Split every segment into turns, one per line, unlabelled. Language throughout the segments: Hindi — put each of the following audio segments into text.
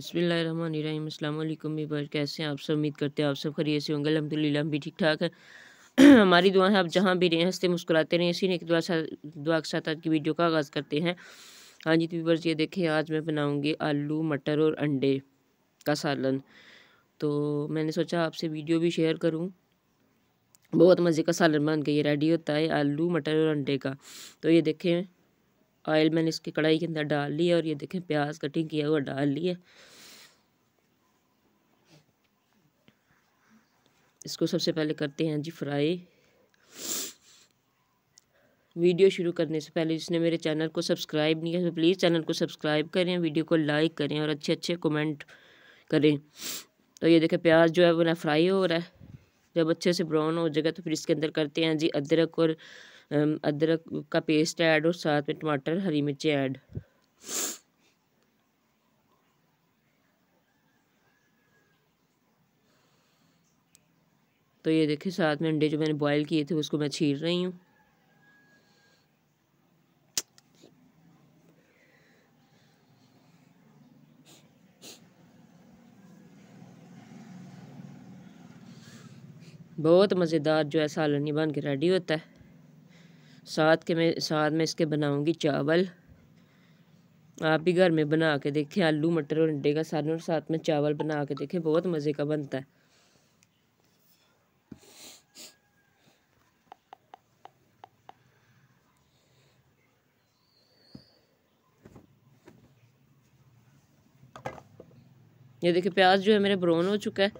बसमीम अल्लाम बर कैसे हैं आप सब उम्मीद करते हैं आप सब खरीय से होंगे अलहमदिल्ला हम भी ठीक ठाक हैं हमारी दुआ है आप जहाँ भी रहें हंसते मुस्कुराते रहें इसी ने एक दुआ साथ दुआ के साथ आज की वीडियो का आगाज़ करते हैं हाँ जी तो बस ये देखें आज मैं बनाऊँगी आलू मटर और अंडे का सालन तो मैंने सोचा आपसे वीडियो भी शेयर करूँ बहुत मज़े का सालन बन गया ये रेडी होता है आलू मटर और अंडे का तो ये देखें ऑयल मैंने इसकी कढ़ाई के अंदर डाल लिया और ये देखें प्याज कटिंग किया हुआ डाल लिया इसको सबसे पहले करते हैं जी फ्राई वीडियो शुरू करने से पहले जिसने मेरे चैनल को सब्सक्राइब नहीं किया तो प्लीज़ चैनल को सब्सक्राइब करें वीडियो को लाइक करें और अच्छे अच्छे कमेंट करें तो ये देखें प्याज जो है वो ना फ्राई हो रहा है जब अच्छे से ब्राउन हो जाएगा तो फिर इसके अंदर करते हैं जी अदरक और अदरक का पेस्ट ऐड और साथ में टमाटर हरी मिर्ची ऐड तो ये देखिए साथ में अंडे जो मैंने बॉयल किए थे उसको मैं छील रही हूँ बहुत मज़ेदार जो है सालनी बन के रेडी होता है साथ के मैं साथ में इसके बनाऊंगी चावल आप भी घर में बना के देखें आलू मटर और अंडे का सालन और साथ में चावल बना के देखें बहुत मज़े का बनता है ये देखिए प्याज जो है मेरे ब्राउन हो चुका है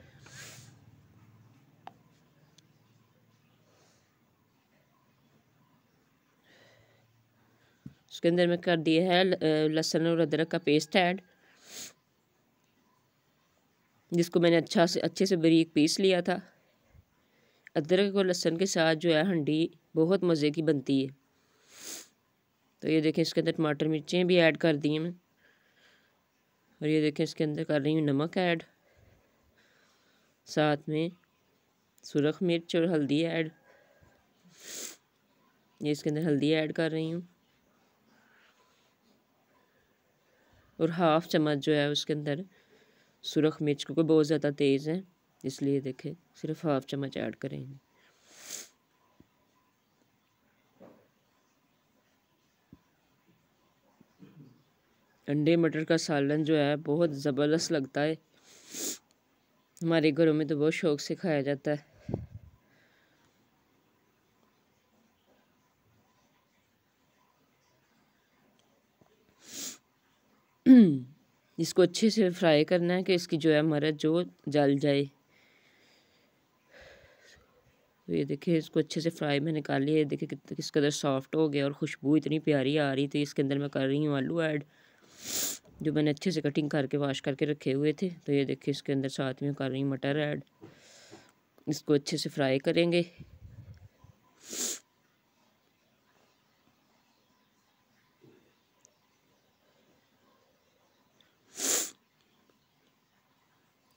उसके अंदर मैं कर दिया है लहसुन और अदरक का पेस्ट ऐड जिसको मैंने अच्छा से अच्छे से बरीक पीस लिया था अदरक और लहसुन के साथ जो है हंडी बहुत मज़े की बनती है तो ये देखें इसके अंदर टमाटर मिर्चें भी ऐड कर दी हैं मैं और ये देखें इसके अंदर कर रही हूँ नमक ऐड साथ में सुरख मिर्च और हल्दी ऐड ये इसके अंदर हल्दी ऐड कर रही हूँ और हाफ चम्मच जो है उसके अंदर सुरख मिर्च क्योंकि बहुत ज़्यादा तेज़ है इसलिए देखें सिर्फ हाफ चम्मच ऐड करेंगे अंडे मटर का सालन जो है बहुत ज़बरदस्त लगता है हमारे घरों में तो बहुत शौक से खाया जाता है इसको अच्छे से फ्राई करना है कि इसकी जो है मरद जो जल जाए तो ये देखिए इसको अच्छे से फ्राई में निकाली है देखिए किस कदर सॉफ्ट हो गया और खुशबू इतनी प्यारी आ रही थी इसके अंदर मैं कर रही हूँ आलू ऐड जो मैंने अच्छे से कटिंग करके वाश करके रखे हुए थे तो ये देखिए इसके अंदर साथ में कर रही मटर ऐड इसको अच्छे से फ्राई करेंगे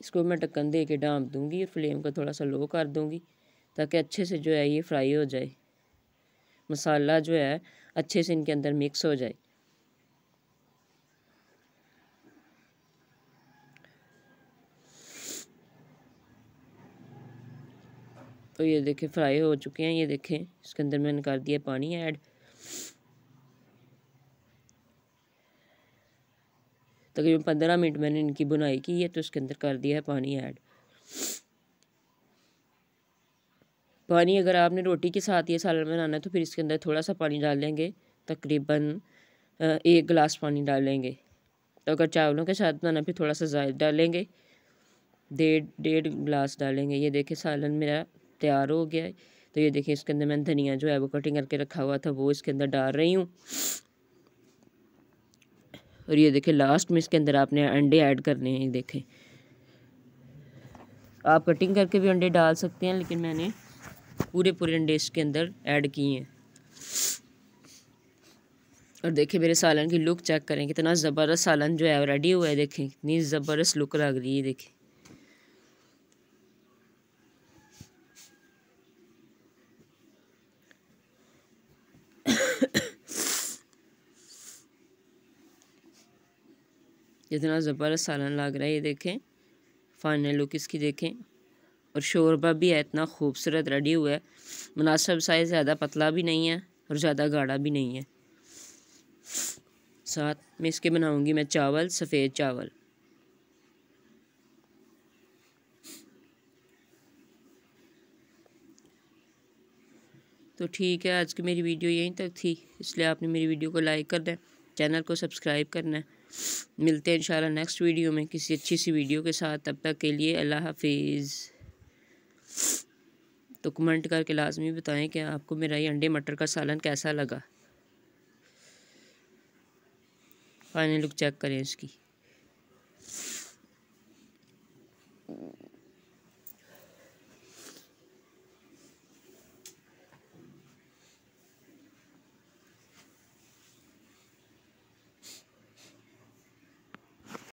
इसको मैं ढक्कन दे के डांप दूँगी और फ्लेम को थोड़ा सा लो कर दूँगी ताकि अच्छे से जो है ये फ्राई हो जाए मसाला जो है अच्छे से इनके अंदर मिक्स हो जाए तो ये देखें फ्राई हो चुके हैं ये देखें इसके अंदर मैंने कर दिया पानी ऐड तकरीबन पंद्रह मिनट मैंने इनकी बुनाई की है तो इसके अंदर कर दिया है पानी ऐड पानी अगर आपने रोटी के साथ ये सालन बनाना है तो फिर इसके अंदर थोड़ा सा पानी डाल लेंगे तकरीबन एक गिलास पानी डालेंगे तो अगर चावलों के साथ बनाना फिर थोड़ा सा ज़्यादा डालेंगे डेढ़ डेढ़ गिलास डालेंगे ये देखें सालन मेरा तैयार हो गया है तो ये देखिए इसके अंदर मैंने धनिया जो है वो कटिंग करके रखा हुआ था वो इसके अंदर डाल रही हूँ और ये देखिए लास्ट में इसके अंदर आपने अंडे ऐड करने हैं देखें आप कटिंग करके भी अंडे डाल सकते हैं लेकिन मैंने पूरे पूरे अंडे इसके अंदर ऐड किए हैं और देखिए मेरे सालन की लुक चेक करें कितना ज़बरदस्त सालन जो है रेडी हुआ है देखें कितनी ज़बरदस्त लुक लग रही है देखें जितना ज़बरदस्त सालन लग रहा है ये देखें फाइनल लुक इसकी देखें और शोरबा भी है इतना खूबसूरत रेडी हुआ है मुनासब साइज़ ज़्यादा पतला भी नहीं है और ज़्यादा गाढ़ा भी नहीं है साथ में इसके बनाऊंगी मैं चावल सफ़ेद चावल तो ठीक है आज की मेरी वीडियो यहीं तक थी इसलिए आपने मेरी वीडियो को लाइक कर दें चैनल को सब्सक्राइब करना है मिलते हैं इंशाल्लाह नेक्स्ट वीडियो में किसी अच्छी सी वीडियो के साथ तब तक के लिए अल्लाह हाफिज़ तो कमेंट करके लाजमी बताएं कि आपको मेरा ये अंडे मटर का सालन कैसा लगा फाइनल लुक चेक करें इसकी